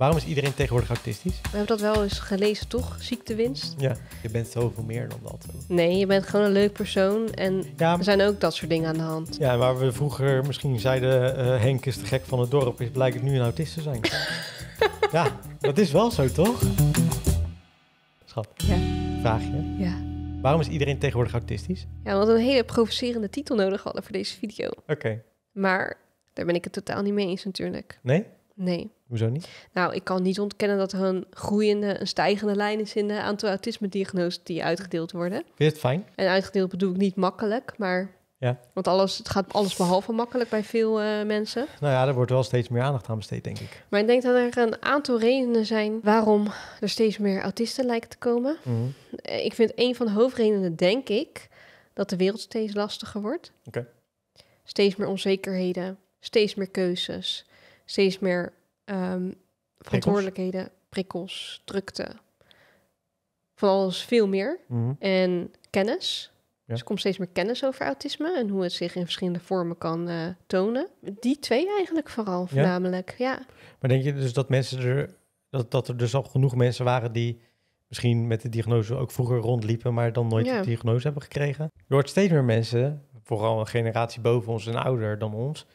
Waarom is iedereen tegenwoordig autistisch? We hebben dat wel eens gelezen, toch? Ziektewinst. Ja, je bent zoveel meer dan dat. Nee, je bent gewoon een leuk persoon en ja, er zijn ook dat soort dingen aan de hand. Ja, waar we vroeger misschien zeiden eh, Henk is de gek van het dorp, is blijkt het nu een autist te zijn. ja, dat is wel zo, toch? Schat, ja. Vraagje. Ja. Waarom is iedereen tegenwoordig autistisch? Ja, want we een hele provocerende titel nodig hadden voor deze video. Oké. Maar daar ben ik het totaal niet mee eens natuurlijk. Nee? Nee. Hoezo niet? Nou, ik kan niet ontkennen dat er een groeiende, een stijgende lijn is in de aantal autisme-diagnoses die uitgedeeld worden. Vind het fijn? En uitgedeeld bedoel ik niet makkelijk, maar. Ja. Want alles, het gaat alles behalve makkelijk bij veel eh, mensen. Nou ja, er wordt wel steeds meer aandacht aan besteed, denk ik. Maar ik denk dat er een aantal redenen zijn waarom er steeds meer autisten lijken te komen. Mhm. Eh, ik vind een van de hoofdredenen, denk ik, dat de wereld steeds lastiger wordt. Steeds meer onzekerheden, steeds meer keuzes, steeds meer Ehm, verantwoordelijkheden, prikkels. drukte, van alles veel meer. Mhm. En kennis. Dus er komt steeds meer kennis over autisme en hoe het zich in verschillende vormen kan eh, tonen. Die twee eigenlijk vooral, voornamelijk. Ja. Maar denk je dus dat mensen er, dat, dat er dus al genoeg mensen waren die misschien met de diagnose ook vroeger rondliepen, maar dan nooit de diagnose hebben gekregen? Je hoort steeds meer mensen, vooral een generatie boven ons en ouder dan ons,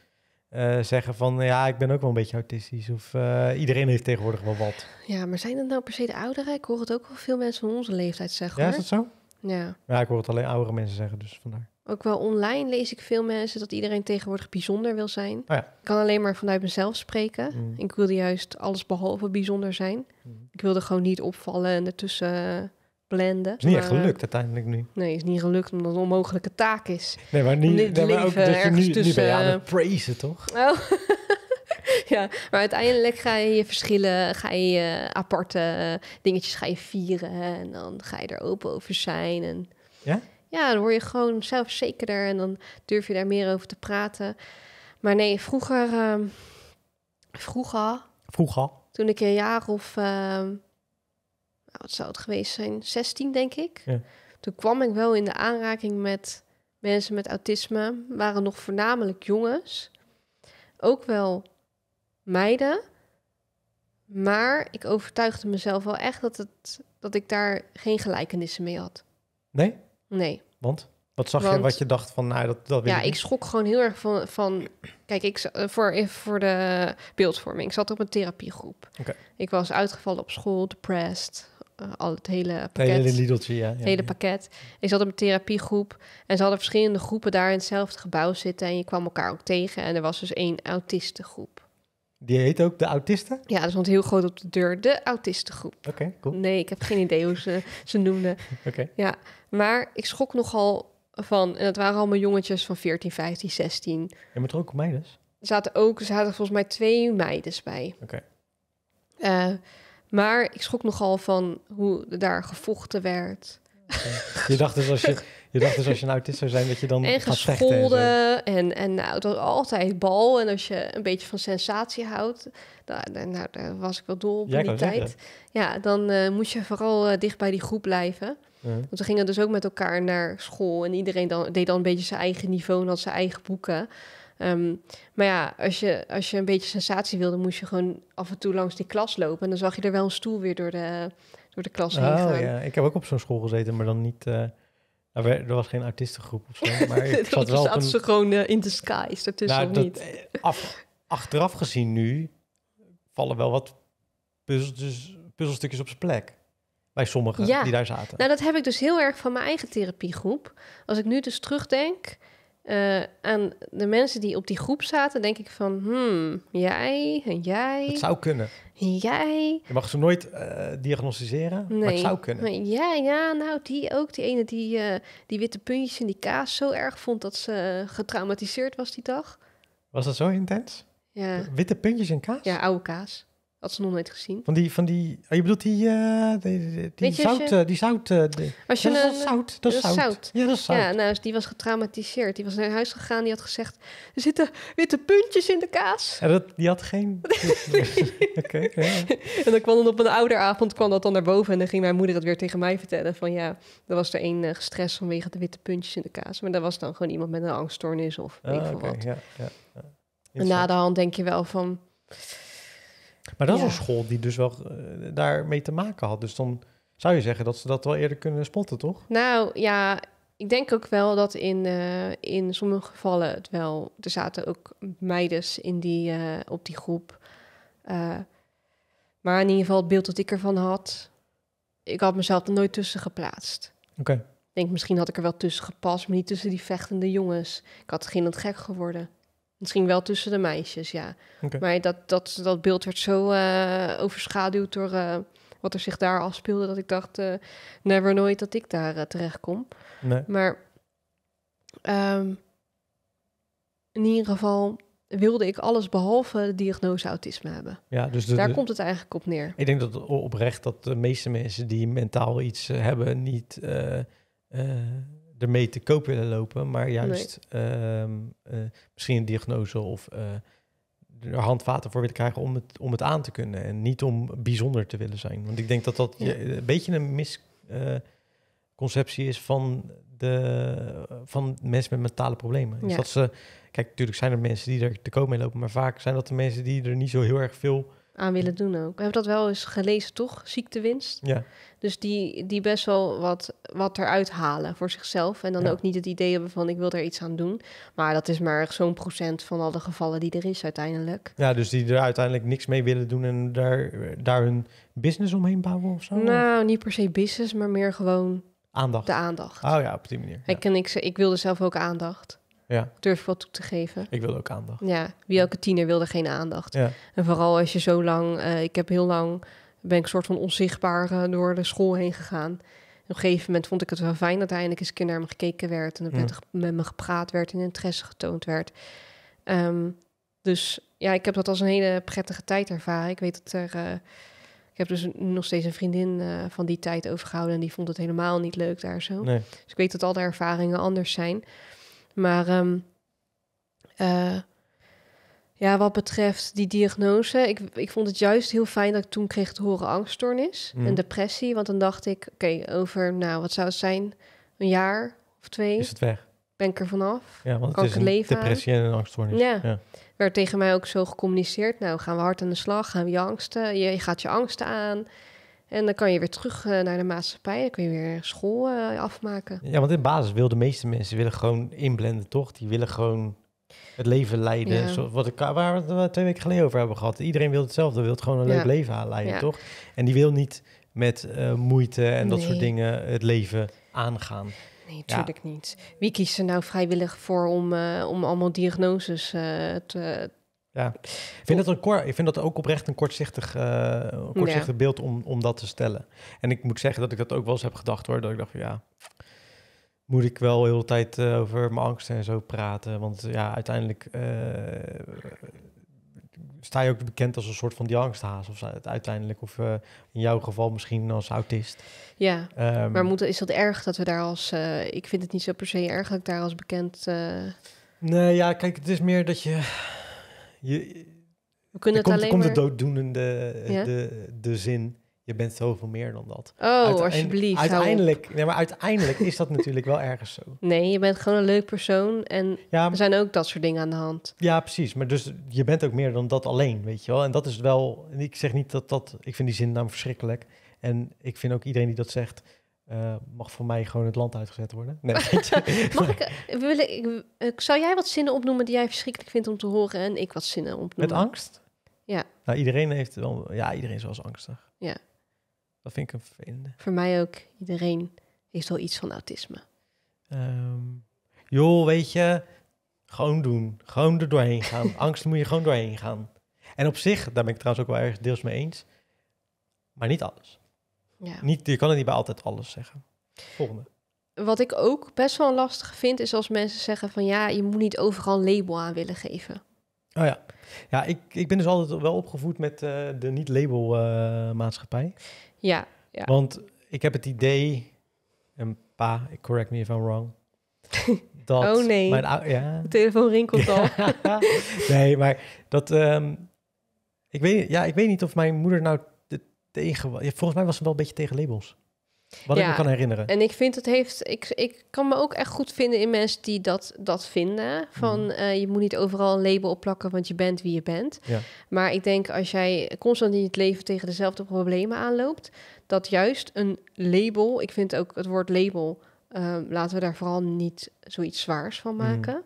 eh, zeggen van ja, ik ben ook wel een beetje autistisch. Of eh, iedereen heeft tegenwoordig wel wat. Ja, maar zijn dat nou per se de ouderen? Ik hoor het ook wel veel mensen van onze leeftijd zeggen. Ja, is dat zo? Ja. Ja, ik hoor het alleen oudere mensen zeggen, dus vandaar. Ook wel online lees ik veel mensen dat iedereen tegenwoordig bijzonder wil zijn. Oh ja. Ik kan alleen maar vanuit mezelf spreken. Mm. Ik wilde juist alles behalve bijzonder zijn. Mm. Ik wilde gewoon niet opvallen en ertussen eh, blenden. Het is niet echt eh, gelukt uiteindelijk nu. Nee, is niet gelukt omdat het een onmogelijke taak is. Nee, maar, niet, nee, maar ook dat je nu, tussen, nu ben je aan het eh, praisen, toch? Oh. ja, maar uiteindelijk ga je verschillen, ga je aparte eh, dingetjes ga je vieren. en dan ga je er open over zijn. En, ja? Ja, dan word je gewoon zelfzekerder en dan durf je daar meer over te praten. Maar nee, vroeger... Ehm, vroeger... Vroeger? Toen ik een jaar of... Ehm, nou, wat zou het geweest zijn, 16 denk ik. Ja. Toen kwam ik wel in de aanraking met mensen met autisme, waren nog voornamelijk jongens. Ook wel meiden. Maar ik overtuigde mezelf wel echt dat, het, dat ik daar geen gelijkenissen mee had. Nee? Nee. Want? Wat zag je wat je dacht van, nou, dat, dat Ja, ik, schrok gewoon heel erg van... van kijk, ik, eh, voor, eh, voor de beeldvorming, ik zat op een therapiegroep. Okay. Ik was uitgevallen op school, depressed, eh, al het hele pakket. hele ja. hele pakket. Ik zat op een therapiegroep en ze hadden verschillende groepen daar in hetzelfde gebouw zitten. En je kwam elkaar ook tegen en er was dus één autistengroep. Die heet ook de autisten? Ja, dat stond heel groot op de deur. De autistengroep. Oké, cool. Nee, ik heb geen idee hoe ze ze noemden. Oké. Ja, maar ik schrok nogal van... En dat waren allemaal jongetjes van 14, 15, 16. En met ook meiden? Er zaten ook, er zaten volgens mij twee meiden bij. Oké. Eh, maar ik schrok nogal van hoe daar gevochten werd. Je dacht dus als je, je, dacht dus als je een autist zou zijn, dat je dan en gaat gescholden, en, en, en nou, het was altijd bal. En als je een beetje van sensatie houdt, nou, nou, nou daar was ik wel dol op die tijd. Ja, dan uh, moest je vooral eh, dicht bij die groep blijven. Want we gingen dus ook met elkaar naar school. En iedereen dan, deed dan een beetje zijn eigen niveau en had zijn eigen boeken. Ehm, maar ja, als je, als je een beetje sensatie wilde, moest je gewoon af en toe langs die klas lopen. En dan zag je er wel een stoel weer door de, door de klas heen oh, gaan. Ja. Ik heb ook op zo'n school gezeten, maar dan niet... Eh, nou, er was geen artiestengroep. of zo, maar ik zat wel zaten ze gewoon eh, in de skies ertussen nou, niet. Eh, af, achteraf gezien nu vallen wel wat puzzeltjes, puzzelstukjes op zijn plek bij sommigen die daar zaten. Nou, dat heb ik dus heel erg van mijn eigen therapiegroep. Als ik nu dus terugdenk, uh, aan de mensen die op die groep zaten, denk ik van, hmm, jij en jij. Het zou kunnen. Jij. Je mag ze nooit uh, diagnosticeren, nee. maar het zou kunnen. Maar ja, ja, nou die ook. Die ene die uh, die witte puntjes in die kaas zo erg vond dat ze getraumatiseerd was die dag. Was dat zo intens? Ja. Witte puntjes in kaas? Ja, oude kaas. Had ze nog nooit gezien. Van die, van die oh, je bedoelt die, uh, die, die, die zout, die zout. als je eh, eh, ja, een, zout, dat zout. Ja, dat is zout. Ja, nou, die was getraumatiseerd. Die was naar huis gegaan, die had gezegd, er zitten witte puntjes in de kaas. En dat, die had geen... Oké. En dan kwam dan op een ouderavond, kwam dat dan naar boven en dan ging mijn moeder het weer tegen mij vertellen van ja, er was er één uh, gestrest vanwege de witte puntjes in de kaas. Maar dat was dan gewoon iemand met een angststoornis of weet ah, ik veel wat. Ja, ja, En na de hand denk je wel van... Maar dat is een school die dus wel uh, daarmee te maken had. Dus dan zou je zeggen dat ze dat wel eerder kunnen spotten, toch? Nou ja, ik denk ook wel dat in, eh, in sommige gevallen het wel. Er zaten ook meiden in die, eh, op die groep. maar in ieder geval het beeld dat ik ervan had. Ik had mezelf er nooit tussen geplaatst. Oké. Ik denk misschien had ik er wel tussen gepast, maar niet tussen die vechtende jongens. Ik had geen gek geworden. Misschien wel tussen de meisjes, ja. Maar dat, dat, dat beeld werd zo eh, overschaduwd door eh, wat er zich daar afspeelde, dat ik dacht, uh, never nooit dat ik daar terecht kom. Nee. Maar ehm, in ieder geval wilde ik alles behalve diagnose autisme hebben. Ja, dus daar komt het eigenlijk op neer. Ik denk dat oprecht dat de meeste mensen die mentaal iets hebben niet ermee te koop willen lopen, maar juist ehm, eh, misschien een diagnose of uh, er handvaten voor willen krijgen om het, om het aan te kunnen en niet om bijzonder te willen zijn. Want ik denk dat dat een beetje een misconceptie eh, is van, de, van mensen met mentale problemen. Dus dat ze, kijk, natuurlijk zijn er mensen die er te koop mee lopen, maar vaak zijn dat de mensen die er niet zo heel erg veel aan willen doen ook. We hebben dat wel eens gelezen, toch? Ziektewinst. Ja. Dus die, die best wel wat, wat eruit halen voor zichzelf. En dan ook niet het idee hebben van ik wil er iets aan doen. Maar dat is maar zo'n procent van alle gevallen die er is uiteindelijk. Ja, dus die er uiteindelijk niks mee willen doen en daar, daar hun business omheen bouwen of zo? Nou, niet per se business, maar meer gewoon... Aandacht. De aandacht. Oh ja, op die manier. Ik, en ik, ik wilde zelf ook aandacht. Ja. Durf ik wel toe te geven. Ik wilde ook aandacht. Ja, wie elke tiener wilde geen aandacht. En vooral als je zo lang, eh, ik heb heel lang, ben ik soort van onzichtbaar eh, door de school heen gegaan. op een gegeven moment vond ik het wel fijn dat eindelijk eens een keer naar me gekeken werd. En dat met me gepraat werd en interesse getoond werd. Ehm, dus ja, ik heb dat als een hele prettige tijd ervaren. Ik weet dat er. Eh, ik heb dus nog steeds een vriendin van die tijd overgehouden. En die vond het helemaal niet leuk daar zo. Dus ik weet dat al de ervaringen anders zijn. Maar ehm, eh, ja, wat betreft die diagnose, ik, ik vond het juist heel fijn dat ik toen kreeg te horen angststoornis en mhm. depressie. Want dan dacht ik, oké, over, nou, wat zou het zijn? Een jaar of twee? Is het weg? Ben ik er vanaf? Ja, want kan het is een leven depressie en een angststoornis. Ja. Werd tegen mij ook zo gecommuniceerd, nou, gaan we hard aan de slag, gaan we je angsten, je gaat je angsten aan. En dan kan je weer terug eh, naar de maatschappij. Dan kun je weer school eh, afmaken. Ja, want in basis wil de meeste mensen willen gewoon inblenden, toch? Die willen gewoon het leven leiden. Ja. wat ik, waar we het eh, twee weken geleden over hebben gehad. Iedereen wil hetzelfde, wil gewoon een ja. leuk leven leiden, toch? En die wil niet met moeite en dat soort dingen het leven aangaan. Nee, natuurlijk niet. Wie kiest er nou vrijwillig voor om, om allemaal diagnoses uh, te, ja, ik vind, dat een ik vind dat ook oprecht een kortzichtig, eh, kortzichtig beeld om, om dat te stellen. En ik moet zeggen dat ik dat ook wel eens heb gedacht hoor. Dat ik dacht van ja, moet ik wel de hele tijd eh, over mijn angsten en zo praten. Want ja, uiteindelijk eh, sta je ook bekend als een soort van die angsthaas. Of uiteindelijk, of in jouw geval misschien als autist. Ja, ehm, maar is dat erg dat we daar als... ik vind het niet zo per se erg dat ik daar als bekend... Nee, ja, kijk, het is meer dat je je, we het komt, alleen komt de dooddoenende eh, de, de zin. Je bent zoveel meer dan dat. Oh, alsjeblieft. Uiteindelijk, nee, maar uiteindelijk is dat natuurlijk wel ergens zo. Nee, je bent gewoon een leuk persoon en ja, er zijn ook dat soort dingen aan de hand. Ja, precies. Maar dus je bent ook meer dan dat alleen, weet je wel. En dat is wel. Ik zeg niet dat dat. Ik vind die zin namelijk verschrikkelijk. En ik vind ook iedereen die dat zegt, eh, mag voor mij gewoon het land uitgezet worden. Nee, mag ik, eh, eh, wil ik, zou jij wat zinnen opnoemen die jij verschrikkelijk vindt om te horen en ik wat zinnen opnoemen? Met angst? Ja. Nou, iedereen heeft wel, ja, iedereen is wel eens angstig. Ja. Dat vind ik een vervelende. Voor mij ook. Iedereen heeft wel iets van autisme. Um, joh, weet je, gewoon doen. Gewoon er doorheen gaan. angst moet je gewoon doorheen gaan. En op zich, daar ben ik trouwens ook wel erg deels mee eens. Maar niet alles. Ja. Niet, je kan het niet bij altijd alles zeggen. Volgende. Wat ik ook best wel lastig vind, is als mensen zeggen van ja, je moet niet overal een label aan willen geven. Oh ja, ja ik, ik ben dus altijd wel opgevoed met eh, de niet-label eh, maatschappij. Ja, ja. Want ik heb het idee, en pa, correct me if I'm wrong, dat... oh nee, mijn, ja. de telefoon rinkelt al. nee, maar dat... Ehm, ik, weet, ja, ik weet niet of mijn moeder nou tegen... Ja, volgens mij was het wel een beetje tegen labels. Wat ik me kan herinneren. En ik vind het heeft. Ik, ik kan me ook echt goed vinden in mensen die dat, dat vinden. Van mhm. eh, je moet niet overal een label opplakken, want je bent wie je bent. Ja. Maar ik denk als jij constant in het leven tegen dezelfde problemen aanloopt, dat juist een label. Ik vind ook het woord label. Ehm, laten we daar vooral niet zoiets zwaars van mhm. maken.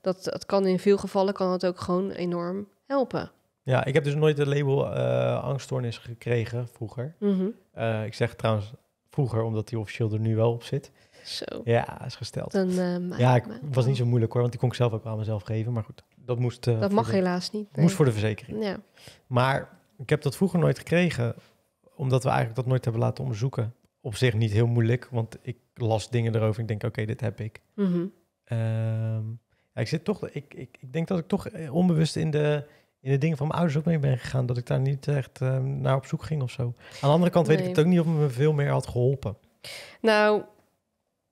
Dat, dat kan in veel gevallen kan het ook gewoon enorm helpen. Ja, ik heb dus nooit het label uh, angststoornis gekregen vroeger. Mhm. Eh, ik zeg trouwens vroeger, omdat die officieel er nu wel op zit. Zo. Ja, is gesteld. Dan, eh, ja, ik, was niet zo moeilijk hoor, want die kon ik zelf ook aan mezelf geven. Maar goed, dat moest... dat mag helaas niet. Moest voor de verzekering. Ja. Maar ik heb dat vroeger nooit gekregen, omdat we eigenlijk dat nooit hebben laten onderzoeken. Op zich niet heel moeilijk, want ik las dingen erover en ik denk, oké, dit heb ik. Mhm. Ehm, ik zit toch... Ik, ik, ik denk dat ik toch onbewust in de in de dingen van mijn ouders ook mee ben gegaan. Dat ik daar niet echt ehm, naar op zoek ging of zo. Aan de andere kant weet ik het ook niet of het me veel meer had geholpen. Nou,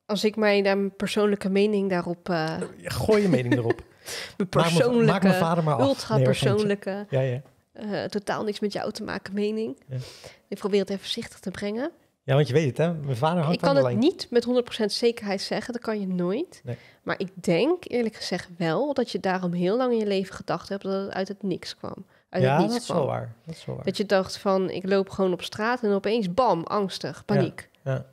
als ik mij mijn persoonlijke mening daarop... Uh... Gooi je mening erop. mijn persoonlijke, maak, me, vader maar ultra persoonlijke, ja, ja. Uh, totaal niks met jou te maken mening. Ik probeer het even voorzichtig te brengen. Ja, want je weet het, hè? Mijn vader hangt Ik kan het niet met 100% zekerheid zeggen, dat kan je nooit. Nee. Maar ik denk eerlijk gezegd wel dat je daarom heel lang in je leven gedacht hebt dat het uit het niks kwam. Uit ja, dat, Is wel waar. dat is wel waar. Dat je dacht van, ik loop gewoon op straat en opeens bam, angstig, paniek. Ja,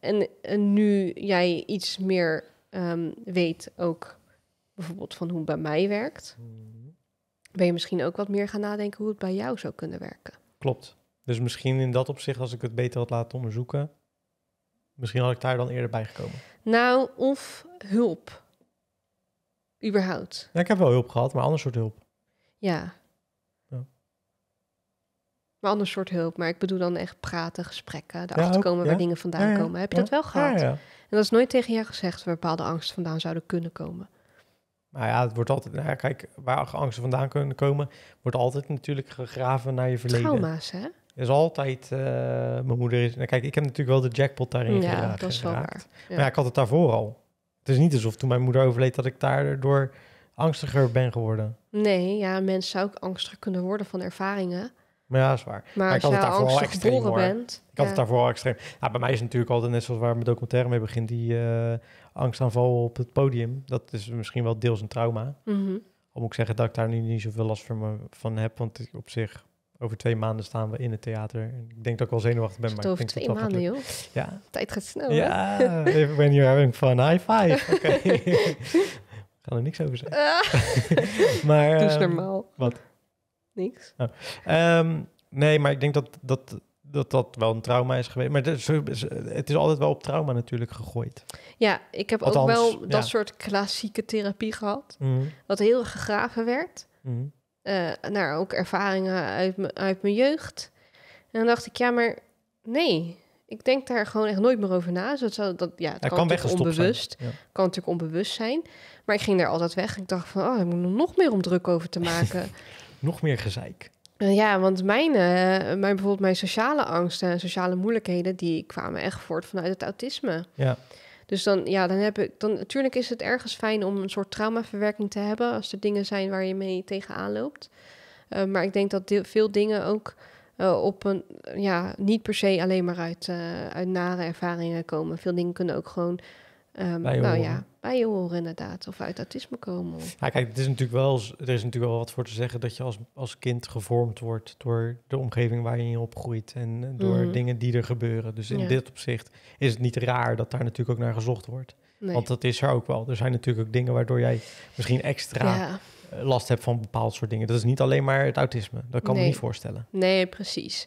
En, nu jij iets meer ehm, weet ook bijvoorbeeld van hoe het bij mij werkt, mhm. ben je misschien ook wat meer gaan nadenken hoe het bij jou zou kunnen werken. Klopt. Dus misschien in dat opzicht, als ik het beter had laten onderzoeken, misschien had ik daar dan eerder bij gekomen. Nou, of hulp. Überhaupt. Ja, ik heb wel hulp gehad, maar ander soort hulp. Ja. ja. Maar ander soort hulp. Maar ik bedoel dan echt praten, gesprekken, de ja, komen waar dingen vandaan komen. Heb je dat wel gehad? En dat is nooit tegen jou gezegd waar bepaalde angsten vandaan zouden kunnen komen. Nou ja, het wordt altijd, nou kijk, waar angsten vandaan kunnen komen, wordt altijd natuurlijk gegraven naar je verleden. Trauma's, hè? is altijd, eh, mijn moeder is, nou, kijk, ik heb natuurlijk wel de jackpot daarin ja, geraakt. Dat is wel Waar. Maar ja, ik had het daarvoor al. Het is niet alsof toen mijn moeder overleed dat ik daardoor angstiger ben geworden. Nee, ja, een mens zou ook angstiger kunnen worden van ervaringen. Maar ja, is waar. Maar, ik had het daarvoor al extreem ik had het daarvoor al extreem. bij mij is natuurlijk altijd net zoals waar mijn documentaire mee begint, die uh, angstaanval op het podium. Dat is misschien wel deels een trauma. Om mhm. -hmm. ik zeggen dat ik daar nu niet zoveel last van heb, want op zich over twee maanden staan we in het theater. Ik denk dat ik wel zenuwachtig ben, maar ik vind twee toch maanden, joh. Ja. Tijd gaat snel, Ja, hè? ik ben hier having fun. High five. Oké. Okay. gaan er niks over zeggen. Ah. maar... Ehm, normaal. Wat? Niks. Oh. Ehm, nee, maar ik denk dat dat, dat dat wel een trauma is geweest. Maar het is altijd wel op trauma natuurlijk gegooid. Ja, ik heb ook wel dat soort klassieke therapie gehad. Mm. Wat heel gegraven werd. Mhm uh, naar ook ervaringen uit, uit mijn jeugd. En dan dacht ik, ja, maar nee, ik denk daar gewoon echt nooit meer over na. zo dus dat, zou, dat, ja, het kan, onbewust. Kan natuurlijk onbewust zijn. Maar ik ging daar altijd weg. Ik dacht van, oh, ik moet nog meer om druk over te maken. nog meer gezeik. ja, want mijn, eh, mijn, bijvoorbeeld mijn sociale angsten en sociale moeilijkheden... die kwamen echt voort vanuit het autisme. Ja. Dus dan, ja, dan heb ik. Dan, natuurlijk is het ergens fijn om een soort traumaverwerking te hebben. als er dingen zijn waar je mee tegenaan loopt. Eh, maar ik denk dat veel dingen ook. Eh, op een, ja, niet per se alleen maar uit, eh, uit nare ervaringen komen. Veel dingen kunnen ook gewoon Ehm, nou ja, bij je horen inderdaad. Of uit autisme komen. Ja, nou, kijk, het is natuurlijk wel, er is natuurlijk wel wat voor te zeggen dat je als, als kind gevormd wordt door de omgeving waar je opgroeit en eh, door mhm. dingen die er gebeuren. Dus in dit opzicht is het niet raar dat daar natuurlijk ook naar gezocht wordt. Want dat is er ook wel. Er zijn natuurlijk ook dingen waardoor jij misschien extra last hebt van bepaald soort dingen. Dat is niet alleen maar het autisme. Dat kan nee. me niet voorstellen. Nee, precies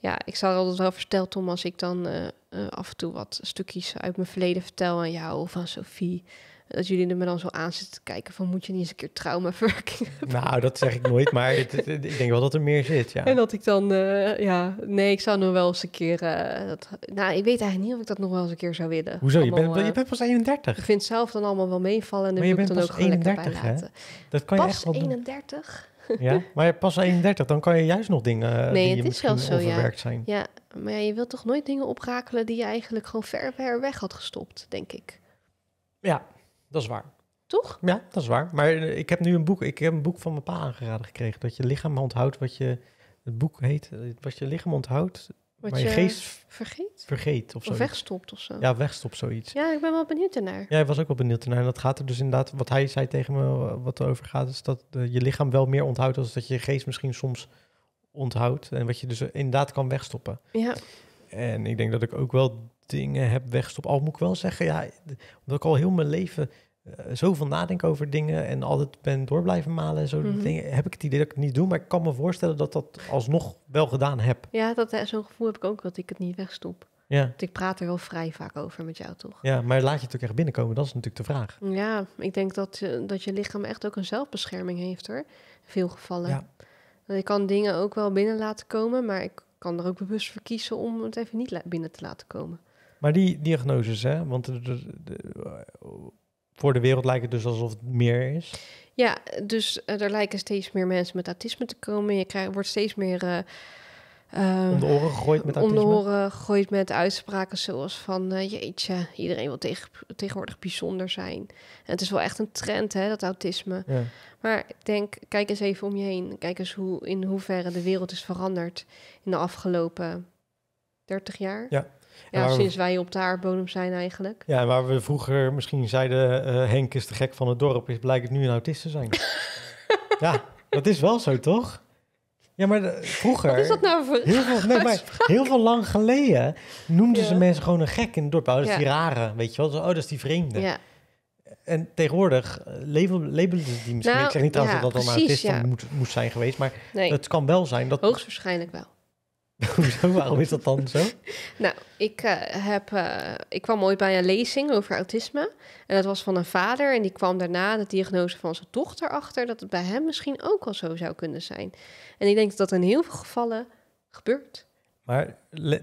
ja, ik zou altijd wel vertellen, om als ik dan eh, eh, af en toe wat stukjes uit mijn verleden vertel aan jou of aan Sophie. Dat jullie er me dan zo aan zitten te kijken van moet je niet eens een keer traumaverwerking hebben. Nou, dat zeg ik nooit, maar ik denk wel dat er meer zit, ja. En dat ik dan, eh, ja, nee, ik zou nog wel eens een keer, nou, ik weet eigenlijk niet of ik dat nog wel eens een keer zou willen. Hoezo, je, bent, je bent pas 31. Ik vind zelf dan allemaal wel meevallen en dan moet dan ook gewoon 31, lekker bij laten. Dat kan je pas echt wel 31? Ja, maar pas 31, dan kan je juist nog dingen eh, nee, die het je is zelfs ja. zijn. Ja, maar je wilt toch nooit dingen oprakelen die je eigenlijk gewoon ver, ver weg had gestopt, denk ik. Ja, dat is waar. Toch? Ja, dat is waar. Maar eh, ik heb nu een boek, ik heb een boek van mijn pa aangeraden gekregen, dat je lichaam onthoudt wat je, het boek heet, eh, wat je lichaam onthoudt, maar je, geest vergeet? Vergeet of, of wegstopt of zo. Ja, wegstopt zoiets. Ja, ik ben wel benieuwd ernaar. Ja, ik was ook wel benieuwd ernaar. En dat gaat er dus inderdaad, wat hij zei tegen me, wat erover gaat, is dat eh, je lichaam wel meer onthoudt dan dat je, geest misschien soms onthoudt. En wat je dus inderdaad kan wegstoppen. Ja. En ik denk dat ik ook wel dingen heb weggestopt. Al moet ik wel zeggen, ja, omdat ik al heel mijn leven eh, zoveel nadenken over dingen en altijd ben door blijven malen en zo mhm. dingen, heb ik het idee dat ik het niet doe, maar ik kan me voorstellen dat dat alsnog wel gedaan heb. Ja, dat eh, zo'n gevoel heb ik ook dat ik het niet wegstop. Ja. Want ik praat er wel vrij vaak over met jou, toch? Ja, maar laat je het ook echt binnenkomen, dat is natuurlijk de vraag. Ja, ik denk dat, eh, dat je lichaam echt ook een zelfbescherming heeft, hoor. In veel gevallen. Ja. Ik kan dingen ook wel binnen laten komen, maar ik kan er ook bewust voor kiezen om het even niet binnen te laten komen. Maar die diagnoses, hè? Want voor de wereld lijkt het dus alsof het meer is. Ja, dus eh, er lijken steeds meer mensen met autisme te komen. Je krijgt, wordt steeds meer. Uh, om de oren gegooid met autisme? Om oren gegooid met uitspraken zoals van... jeetje, iedereen wil tegenwoordig bijzonder zijn. het is wel echt een trend, hè, dat autisme. Ja. Maar ik denk, kijk eens even om je heen. Kijk eens hoe, in hoeverre de wereld is veranderd... in de afgelopen 30 jaar. Ja. Ja, sinds wij op de aardbodem zijn eigenlijk. Ja, waar we vroeger misschien zeiden, uh, Henk is de gek van het dorp, is blijkt het nu een autist te zijn. ja, dat is wel zo, toch? Ja, maar vroeger... Wat is dat nou voor heel veel, nee, maar heel veel lang geleden noemden ze mensen gewoon een gek in het dorp. Oh, dat is die rare, weet je wel. Oh, dat is die vreemde. Ja. En tegenwoordig eh, labelen ze die misschien. Nou, ik zeg niet trouwens dat dat dan autist moest, zijn geweest, maar het kan wel zijn dat... Hoogstwaarschijnlijk wel. Hoezo? Waarom is dat dan zo? nou, ik, eh, heb, eh, ik kwam ooit bij een lezing over autisme. En dat was van een vader. En die kwam daarna de diagnose van zijn dochter achter. Dat het bij hem misschien ook al zo zou kunnen zijn. En ik denk dat dat in heel veel gevallen gebeurt. Maar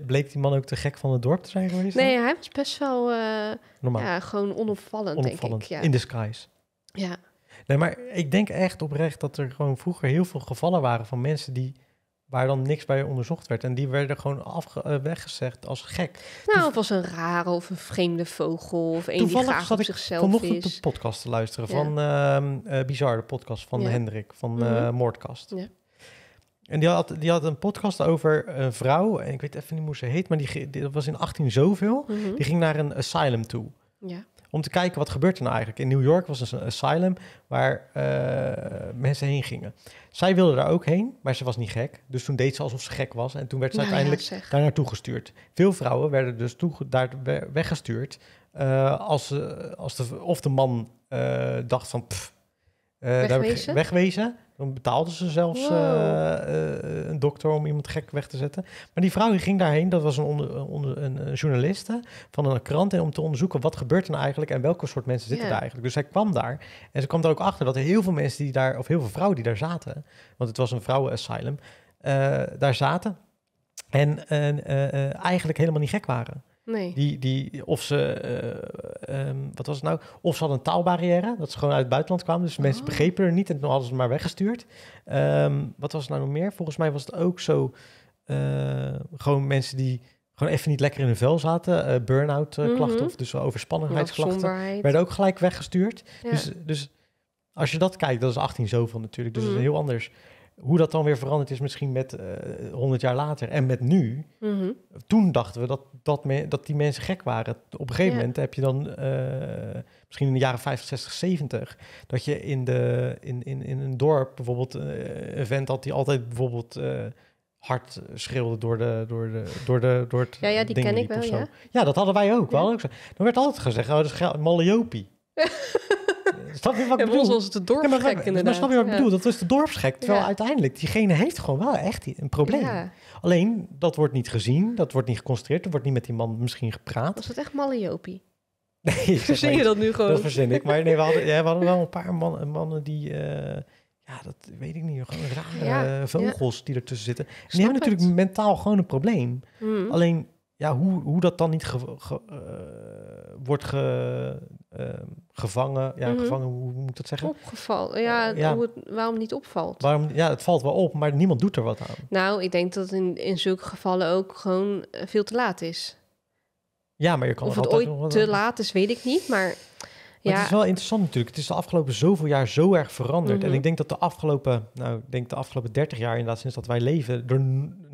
bleek die man ook te gek van het dorp te zijn geweest? Nee, hij was best wel eh, Ja, gewoon onopvallend, onopvallend, denk ik. Ja. In disguise. Ja. Nee, maar ik denk echt oprecht dat er gewoon vroeger heel veel gevallen waren van mensen die waar dan niks bij onderzocht werd. En die werden gewoon afge- eh, weggezegd als gek. Nou, of als een rare of een vreemde vogel of een Toevallig die graag op zichzelf vanochtend de podcast te luisteren van ehm, eh, bizarre de podcast van Hendrik van uh, Moordkast. Ja. En die had, die had een podcast over een vrouw, en ik weet even niet hoe ze heet, maar die, dat was in 18 zoveel. Mhm. Die ging naar een asylum toe. Ja om te kijken wat gebeurt er nou eigenlijk. In New York was dus een asylum waar eh, mensen heen gingen. Zij wilde daar ook heen, maar ze was niet gek. Dus toen deed ze alsof ze gek was en toen werd ze nou uiteindelijk daar naartoe gestuurd. Veel vrouwen werden dus toe, daar weggestuurd uh, als, eh, als de, of de man dacht van... Pff, wegwezen? Wegwezen dan betaalden ze zelfs eh, eh, een dokter om iemand gek weg te zetten. Maar die vrouw die ging daarheen, dat was een, onder, een journaliste van een krant... om te onderzoeken wat gebeurt er nou eigenlijk... en welke soort mensen zitten daar eigenlijk. Dus zij kwam daar en ze kwam er ook achter dat heel veel mensen die daar... of heel veel vrouwen die daar zaten, want het was een vrouwenasylum... Eh, daar zaten en eigenlijk helemaal niet gek waren. Nee. Die, die, of ze, uh, wat was het nou? Of ze hadden een taalbarrière, dat ze gewoon uit het buitenland kwamen. Dus mensen oh. begrepen er niet en toen hadden ze maar weggestuurd. Ehm, wat was het nou nog meer? Volgens mij was het ook zo, eh, gewoon mensen die gewoon even niet lekker in hun vel zaten. Uh, burn-out mhm. klachten mm -hmm. of dus overspannenheidsklachten. Werden ook gelijk weggestuurd. Dus, dus als je dat kijkt, dat is 18 zoveel natuurlijk. Dus dat is mhm. heel anders hoe dat dan weer veranderd is, misschien met eh, honderd jaar later en met nu. Mhm. Toen dachten we dat, dat, dat die mensen gek waren. Op een gegeven moment heb je dan, eh, misschien in de jaren 65, 70, dat je in, de, in, in, in een dorp bijvoorbeeld eh, een vent had die altijd bijvoorbeeld hard schreeuwde door de door de door de door het ja ja die ken ik wel ja. ja dat hadden wij ook ja. wel ook zo dan werd altijd gezegd oh dat is Maliopie Snap je wat ik bedoel? het de dorpsgek ja, maar, inderdaad. Maar snap je wat ik bedoel? Dat was de dorpsgek. Terwijl uiteindelijk, diegene heeft gewoon wel echt een probleem. Alleen, dat wordt niet gezien, dat wordt niet geconstateerd, er wordt niet met die man misschien gepraat. Was dat echt Jopie? Nee, verzin je dat nu gewoon? Dat verzin ik. Maar nee, we hadden, we hadden wel een paar mannen, mannen die... Eh, ja, dat weet ik niet. Gewoon rare vogels ja. die ertussen zitten. En die hebben natuurlijk mentaal gewoon een probleem. Mm. Alleen, ja, hoe, hoe dat dan niet eh, wordt ge, Ehm, gevangen, ja, mhm. gevangen, hoe, moet dat zeggen? Opgevallen, ja, eh, ja. waarom niet opvalt. Waarom, ja, het valt wel op, maar niemand doet er wat aan. Nou, ik denk dat in, in zulke gevallen ook gewoon eh, veel te laat is. Ja, maar je kan of het ooit te laat is, weet ik niet, maar ja. het is wel interessant natuurlijk. Het is de afgelopen zoveel jaar zo erg veranderd. En mhm. ik denk dat de afgelopen, nou, ik denk de afgelopen dertig jaar, inderdaad, sinds dat wij leven, er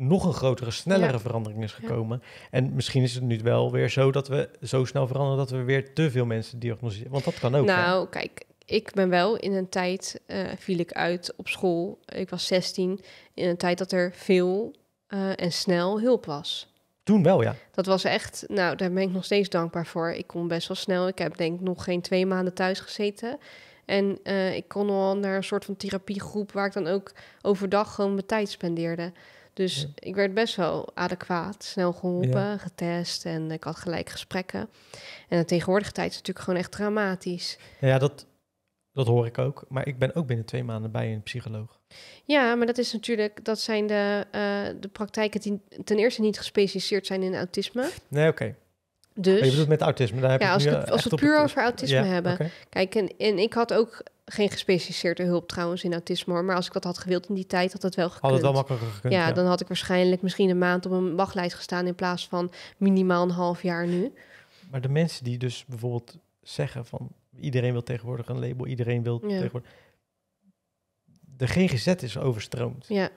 nog een grotere, snellere verandering is gekomen. En misschien is het nu wel weer zo dat we zo snel veranderen dat we weer te veel mensen diagnosticeren. Want dat kan ook. Nou, kijk, ik ben wel in een tijd eh, viel ik uit op school. Ik was 16. In een tijd dat er veel eh, en snel hulp was. Toen wel, ja. Dat was echt, nou, daar ben ik nog steeds dankbaar voor. Ik kon best wel snel. Ik heb denk ik nog geen twee maanden thuis gezeten. En eh, ik kon al naar een soort van therapiegroep waar ik dan ook overdag gewoon mijn tijd spendeerde. Dus ik werd best wel adequaat, snel geholpen, getest en ik had gelijk gesprekken. En de tegenwoordige tijd is natuurlijk gewoon echt dramatisch. Ja, dat, dat hoor ik ook. Maar ik ben ook binnen twee maanden bij een psycholoog. Ja, maar dat is natuurlijk, dat zijn de, eh, de praktijken die ten eerste niet gespecialiseerd zijn in autisme. Nee, oké. Dus, oh, je bedoelt met autisme? Daar heb ja, als, eh, als we het puur over autisme hebben. Kijk, en, en ik had ook geen gespecialiseerde hulp trouwens in autisme. Maar als ik dat had gewild in die tijd, had het wel gekund. Had het wel makkelijker gekund. Ja, ja, dan had ik waarschijnlijk misschien een maand op een wachtlijst gestaan... in plaats van minimaal een half jaar nu. Maar de mensen die dus bijvoorbeeld zeggen van iedereen wil tegenwoordig een label, iedereen wil ja. tegenwoordig. De GGZ is overstroomd. Ja.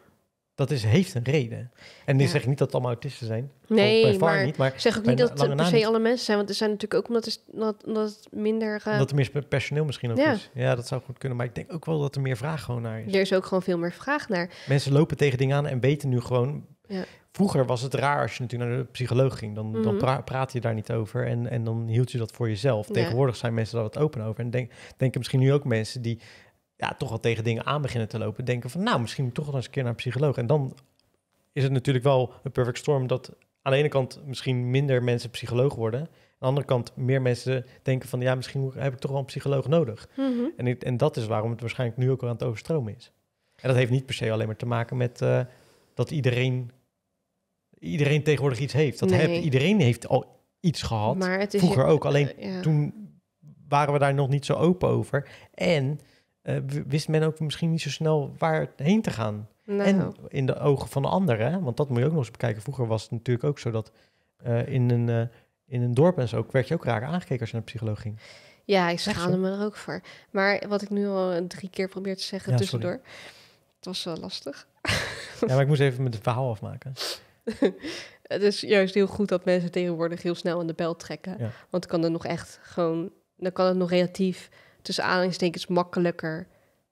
Dat is, heeft een reden. En ik zeg niet dat het allemaal autisten zijn. Nee, maar, zeg ook niet dat het per se alle mensen zijn. Want er zijn natuurlijk ook omdat, is, omdat, het minder... Uh... Eh, dat er meer personeel misschien ook ja. is. Ja, dat zou goed kunnen. Maar ik denk ook wel dat er meer vraag gewoon naar is. Er is ook gewoon veel meer vraag naar. Mensen lopen tegen dingen aan en weten nu gewoon... Vroeger was het raar als je natuurlijk naar de psycholoog ging. Dan, dan mhm. praat je daar niet over en, en dan hield je dat voor jezelf. Tegenwoordig zijn mensen daar wat open over. En denk, denken misschien nu ook mensen die ja, toch wel tegen dingen aan beginnen te lopen. Denken van, nou, misschien toch wel eens een keer naar een psycholoog. En dan is het natuurlijk wel een perfect storm dat aan de ene kant misschien minder mensen psycholoog worden. Aan de andere kant meer mensen denken van, ja, misschien heb ik toch wel een psycholoog nodig. Mhm. en, en dat is waarom het waarschijnlijk nu ook al aan het overstromen is. En dat heeft niet per se alleen maar te maken met eh, dat iedereen iedereen tegenwoordig iets heeft. Dat heb, iedereen heeft al iets gehad. Vroeger ook. Alleen eh, toen waren we daar nog niet zo open over. En uh, wist men ook misschien niet zo snel waar heen te gaan. Nou. En in de ogen van de anderen. Want dat moet je ook nog eens bekijken. Vroeger was het natuurlijk ook zo dat eh, in, een, in een dorp en zo werd je ook raar aangekeken als je naar de psycholoog ging. Ja, ik schaamde me er ook voor. Maar wat ik nu al drie keer probeer te zeggen tussendoor. Het was wel lastig. Ja, maar ik moest even met het verhaal afmaken. het is juist heel goed dat mensen tegenwoordig heel snel aan de bel trekken. want Want kan het nog echt gewoon, dan kan het nog relatief tussen aanhalingstekens makkelijker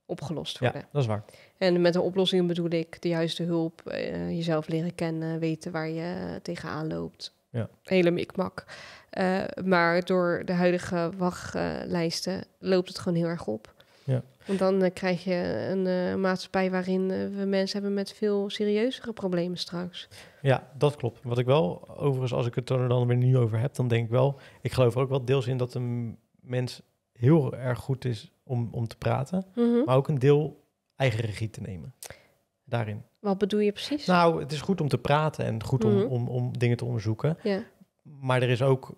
opgelost worden. Ja, dat is waar. En met een oplossing bedoel ik de juiste hulp, eh, jezelf leren kennen, weten waar je tegenaan loopt. Ja. Hele mikmak. Eh, maar door de huidige wachtlijsten loopt het gewoon heel erg op. Ja. Want dan eh, krijg je een eh, maatschappij waarin eh, we mensen hebben met veel serieuzere problemen straks. Ja, dat klopt. Wat ik wel, overigens, als ik het er dan weer nu over heb, dan denk ik wel, ik geloof er ook wel deels in dat een mens heel erg goed is om, om te praten, mhm. maar ook een deel eigen regie te nemen daarin. Wat bedoel je precies? Nou, het is goed om te praten en goed om, mhm. om, om dingen te onderzoeken. Ja. Maar er is ook,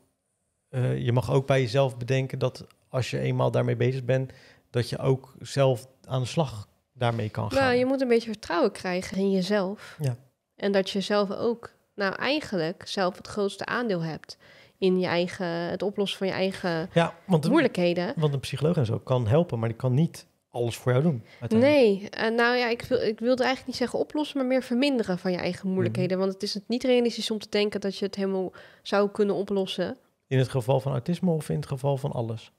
je mag ook bij jezelf bedenken dat als je eenmaal daarmee bezig bent, dat je ook zelf aan de slag daarmee kan nou, gaan. Nou, je moet een beetje vertrouwen krijgen in jezelf. Ja. En dat je zelf ook, nou eigenlijk, zelf het grootste aandeel hebt in je eigen, het oplossen van je eigen moeilijkheden. Want een psycholoog en zo kan helpen, maar die kan niet alles voor jou doen. Nee, nou ja, ik, wil, ik wilde eigenlijk niet zeggen oplossen, maar meer verminderen van je eigen moeilijkheden. Mhm. Want het is niet realistisch om te denken dat je het helemaal zou kunnen oplossen. In het geval van autisme of in het geval van alles?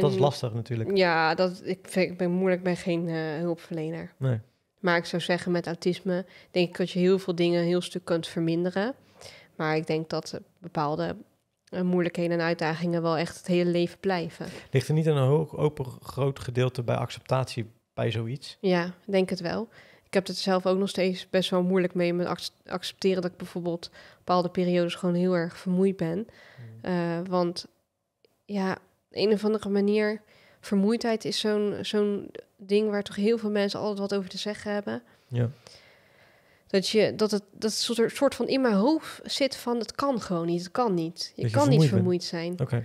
dat is lastig natuurlijk. Ja, dat, ik, vind, ik ben moeilijk, ik ben geen eh, hulpverlener. Nee. Maar ik zou zeggen, met autisme denk ik dat je heel veel dingen een heel stuk kunt verminderen. Maar ik denk dat eh, bepaalde eh, moeilijkheden en uitdagingen wel echt het hele leven blijven. Ligt er niet een heel open, groot gedeelte bij acceptatie bij zoiets? Ja, denk het wel. Ik heb het zelf ook nog steeds best wel moeilijk mee met accepteren dat ik bijvoorbeeld bepaalde periodes gewoon heel erg vermoeid ben. Hmm. want ja, een of andere manier, vermoeidheid is zo'n zo'n ding waar toch heel veel mensen altijd wat over te zeggen hebben. Ja. Dat, je, dat het dat soort, soort van in mijn hoofd zit van het kan gewoon niet, het kan niet. Je, kan niet vermoeid zijn. Oké. Okay.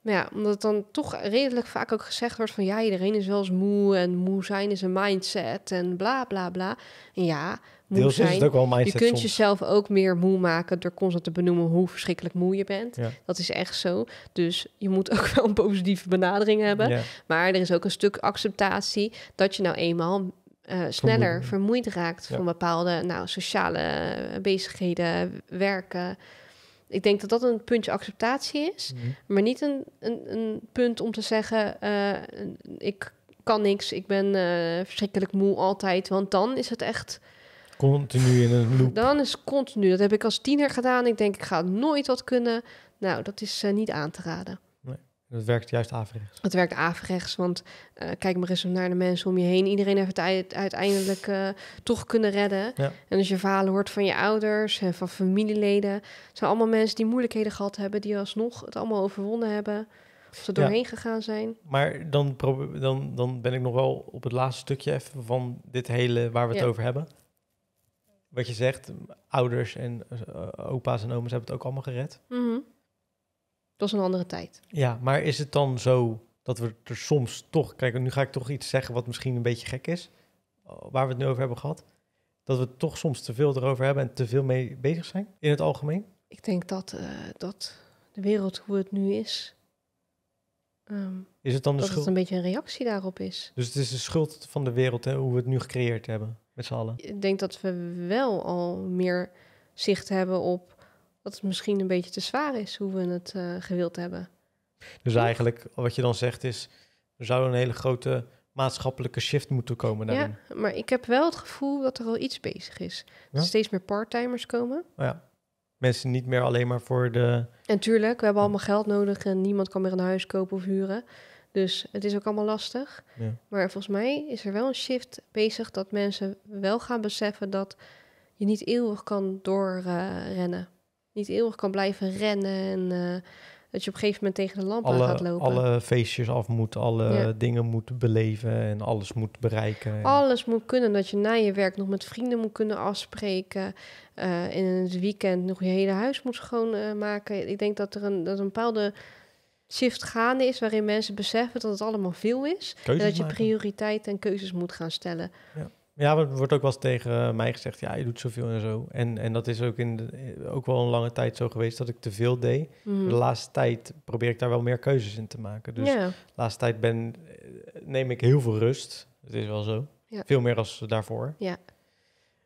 Maar ja, omdat dan toch redelijk vaak ook gezegd wordt van ja, iedereen is wel eens moe en moe zijn is een mindset en bla bla bla. ja, ook mindset je kunt jezelf ook meer moe maken door constant te benoemen hoe verschrikkelijk moe je bent. Dat is echt zo. Dus je moet ook wel een positieve benadering hebben. Maar er is ook een stuk acceptatie dat je nou eenmaal eh, sneller Vermoeid. raakt van bepaalde nou, sociale eh, bezigheden, werken. Ik denk dat dat een puntje acceptatie is, mhm. maar niet een, een, een, punt om te zeggen: eh, ik kan niks, ik ben verschrikkelijk moe altijd. Want dan is het echt Continu in een loop. Dan is continu. Dat heb ik als tiener gedaan. Ik denk, ik ga nooit wat kunnen. Nou, dat is uh, niet aan te raden. Nee, dat werkt juist averechts. Het werkt averechts, want eh, kijk maar eens naar de mensen om je heen. Iedereen heeft het uiteindelijk eh, toch kunnen redden. En als je verhalen hoort van je ouders en van familieleden... zijn allemaal mensen die moeilijkheden gehad hebben... die alsnog het allemaal overwonnen hebben... Of ze doorheen gegaan zijn. Maar dan, dan, dan ben ik nog wel op het laatste stukje even van dit hele waar we het over hebben wat je zegt, ouders en eh, opa's en oma's hebben het ook allemaal gered. Mm was een andere tijd. Ja, maar is het dan zo dat we er soms toch... Kijk, nu ga ik toch iets zeggen wat misschien een beetje gek is, eh, waar we het nu over hebben gehad. Dat we toch soms te veel erover hebben en te veel mee bezig zijn in het algemeen? Ik denk dat, eh, dat de wereld hoe het nu is, ehm, is het dan dat de schuld... het een beetje een reactie daarop is. Dus het is de schuld van de wereld, hè, hoe we het nu gecreëerd hebben met Ik denk dat we wel al meer zicht hebben op dat het misschien een beetje te zwaar is hoe we het eh, gewild hebben. Dus eigenlijk wat je dan zegt is, er zou een hele grote maatschappelijke shift moeten komen daarin. Ja, maar ik heb wel het gevoel dat er al iets bezig is. Er steeds meer parttimers komen. Oh ja. Mensen niet meer alleen maar voor de... En tuurlijk, we hebben allemaal geld nodig en niemand kan meer een huis kopen of huren. Dus het is ook allemaal lastig. Ja. Maar volgens mij is er wel een shift bezig dat mensen wel gaan beseffen dat je niet eeuwig kan doorrennen. niet eeuwig kan blijven rennen en eh, dat je op een gegeven moment tegen de lamp aan gaat lopen. Alle feestjes af moet, alle dingen moet beleven en alles moet bereiken. Alles moet kunnen, dat je na je werk nog met vrienden moet kunnen afspreken. Eh, in het weekend nog je hele huis moet schoonmaken. Ik denk dat er een, dat een bepaalde shift gaande is, waarin mensen beseffen dat het allemaal veel is. en dat je prioriteiten en keuzes moet gaan stellen. Ja. Ja, het wordt ook wel eens tegen eh, mij gezegd, ja, je doet zoveel en zo. En, en dat is ook, in de, eh, ook wel een lange tijd zo geweest dat ik te veel deed. Mhm. De laatste tijd probeer ik daar wel meer keuzes in te maken. Dus de laatste tijd ben, eh, neem ik heel veel rust. Het is wel zo. Veel meer als daarvoor. Ja.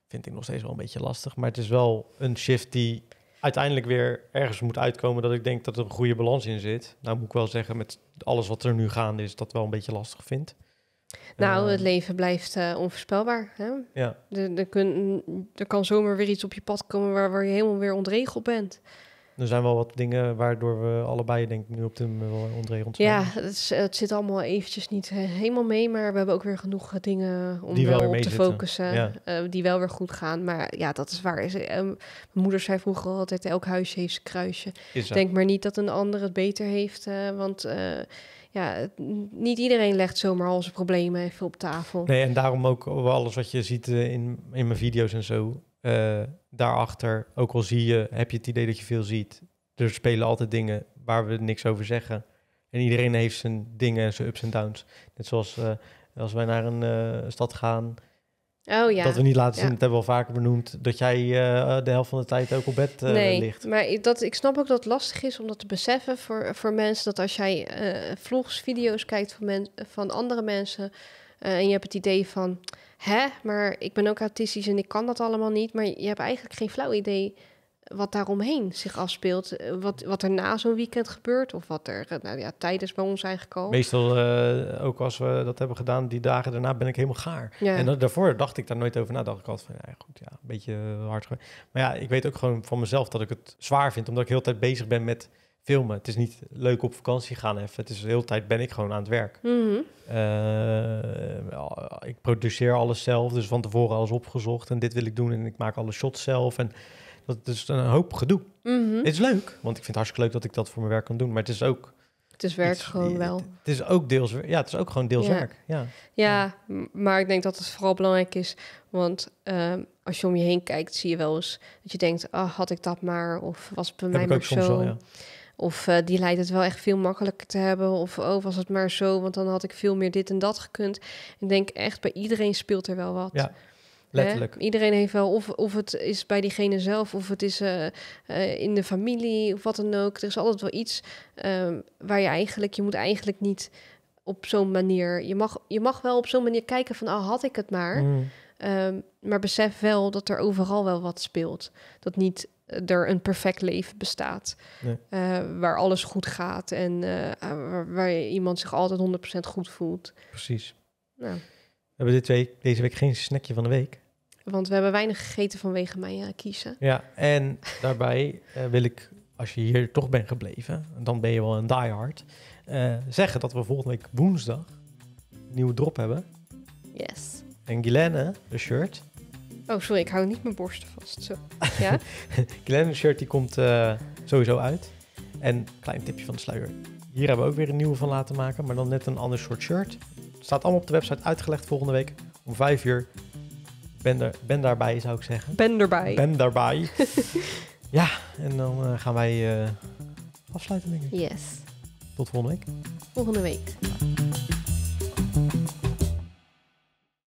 Vind ik nog steeds wel een beetje lastig. Maar het is wel een shift die uiteindelijk weer ergens moet uitkomen dat ik denk dat er een goede balans in zit. Nou moet ik wel zeggen, met alles wat er nu gaande is, dat wel een beetje lastig vindt. Nou, ehm, het leven blijft eh, onvoorspelbaar. Hè? Ja. Er, kun, kan zomaar weer iets op je pad komen waar, waar je helemaal weer ontregeld bent. Er zijn wel wat dingen waardoor we allebei, denk ik, nu op de André rond Ja, het, zit allemaal eventjes niet eh, helemaal mee, maar we hebben ook weer genoeg eh, dingen om die wel, op te focussen. Eh, die wel weer goed gaan. Maar ja, dat is waar. Is, mijn moeder zei vroeger altijd: elk huisje heeft zijn kruisje. Denk maar niet dat een ander het beter heeft, want ja, niet iedereen legt zomaar al zijn problemen even op tafel. Nee, en daarom ook alles wat je ziet in, in mijn video's en zo uh, daarachter, ook al zie je, heb je het idee dat je veel ziet, er spelen altijd dingen waar we niks over zeggen. En iedereen heeft zijn dingen en zijn ups en downs. Net zoals eh, als wij naar een eh, stad gaan. Oh, ja. Dat we niet laten zien, dat hebben we al vaker benoemd, dat jij de helft van de tijd ook op bed ligt. Maar dat, ik snap ook dat het lastig is om dat te beseffen voor, voor mensen. Dat als jij vlogs, video's kijkt van, mensen, van andere mensen en je hebt het idee van, hè, maar ik ben ook autistisch en ik kan dat allemaal niet. Maar je hebt eigenlijk geen flauw idee wat daaromheen zich afspeelt. Eh, wat, wat er na zo'n weekend gebeurt. Of wat er eh, nou ja, tijdens bij ons zijn gekomen. Meestal, eh, ook als we dat hebben gedaan, die dagen daarna ben ik helemaal gaar. En daarvoor dacht ik daar nooit over na. Dacht ik altijd van, ja goed, ja, een beetje hard. Maar ja, ik weet ook gewoon van mezelf dat ik het zwaar vind. Omdat ik heel tijd bezig ben met filmen. Het is niet leuk op vakantie gaan even. Het is de hele tijd ben ik gewoon aan het werk. Mhm. Eh, ik produceer alles zelf, dus van tevoren alles opgezocht. En dit wil ik doen en ik maak alle shots zelf. En dat is een hoop gedoe. Mhm. Het is leuk, want ik vind het hartstikke leuk dat ik dat voor mijn werk kan doen. Maar het is ook... Het is werk gewoon wel. Het is ook deels, ja, het is ook gewoon deels werk. Ja. ja. maar ik denk dat het vooral belangrijk is. Want ehm, als je om je heen kijkt, zie je wel eens dat je denkt... ah, had ik dat maar? Of was het bij mij maar zo? Wel, ja. Of eh, die lijkt het wel echt veel makkelijker te hebben. Of oh, was het maar zo, want dan had ik veel meer dit en dat gekund. Ik denk echt, bij iedereen speelt er wel wat. Ja. Letterlijk. Iedereen heeft wel, of, of het is bij diegene zelf, of het is eh, eh, in de familie, of wat dan ook. Er is altijd wel iets ehm, waar je eigenlijk, je moet eigenlijk niet op zo'n manier, je mag, je mag wel op zo'n manier kijken van, ah, had ik het maar. Mm. Ehm, maar besef wel dat er overal wel wat speelt. Dat niet eh, er een perfect leven bestaat. Eh, waar alles goed gaat en eh, ah, waar, iemand zich altijd 100% goed voelt. Precies. Nou. We hebben deze week geen snackje van de week. Want we hebben weinig gegeten vanwege mijn kiezen. Ja, en daarbij wil ik, als je hier toch bent gebleven, dan ben je wel een diehard, zeggen dat we volgende week woensdag een nieuwe drop hebben. Yes. En Guilaine, de shirt, Oh, sorry, ik hou niet mijn borsten vast. Zo. Ja? Glenn shirt die komt eh, sowieso uit. En klein tipje van de sluier. Hier hebben we ook weer een nieuwe van laten maken, maar dan net een ander soort shirt. Staat allemaal op de website uitgelegd volgende week om 5 uur. Ben, er, ben daarbij, zou ik zeggen. Ben daarbij. Ben daarbij. ja, en dan eh, gaan wij eh, afsluiten, denk ik. Yes. Tot volgende week. Volgende week.